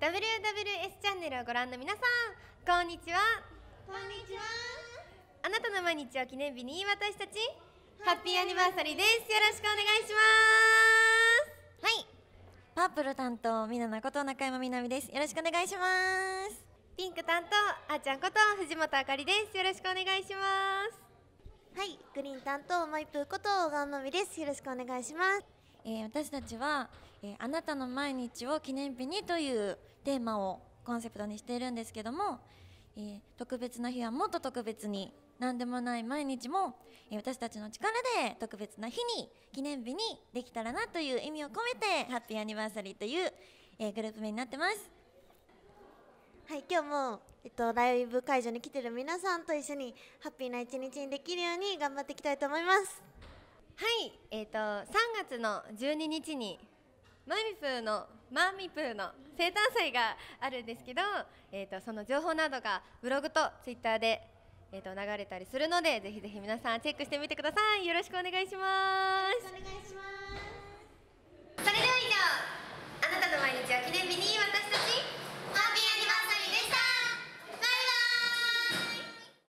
WWS チャンネルをご覧の皆さんこんにちはこんにちはあなたの毎日を記念日に私たちハッピーアニバーサリーですよろしくお願いしますはいパープル担当みななこと中山みなみですよろしくお願いしますピンク担当あーちゃんこと藤本あかりですよろしくお願いしますはいグリーン担当マイプーこと小川まみですよろしくお願いしますえー、私たちは、えー、あなたの毎日を記念日にというテーマをコンセプトにしているんですけども、えー、特別な日はもっと特別に何でもない毎日も、え私たちの力で特別な日に記念日にできたらなという意味を込めてハッピーアニバーサリーという、えグループ名になってます。はい今日もえっと、ライブ会場に来てる皆さんと一緒にハッピーな一日にできるように頑張っていきたいと思います。はいえっ、ー、と三月の十二日にマミプーのマーミプーの生誕祭があるんですけど、えーと、その情報などがブログとツイッターで、えーと、と流れたりするのでぜひぜひ皆さんチェックしてみてくださいよろしくお願いします